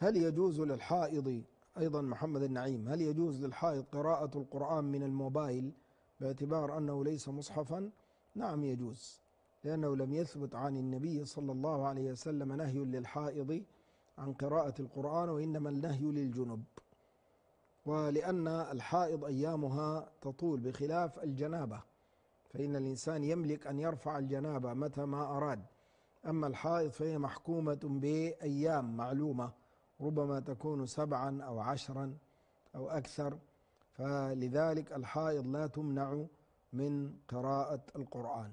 هل يجوز للحائض أيضا محمد النعيم هل يجوز للحائض قراءة القرآن من الموبايل باعتبار أنه ليس مصحفا نعم يجوز لأنه لم يثبت عن النبي صلى الله عليه وسلم نهي للحائض عن قراءة القرآن وإنما النهي للجنب ولأن الحائض أيامها تطول بخلاف الجنابة فإن الإنسان يملك أن يرفع الجنابة متى ما أراد أما الحائض فهي محكومة بأيام معلومة ربما تكون سبعا أو عشرا أو أكثر فلذلك الحائض لا تمنع من قراءة القرآن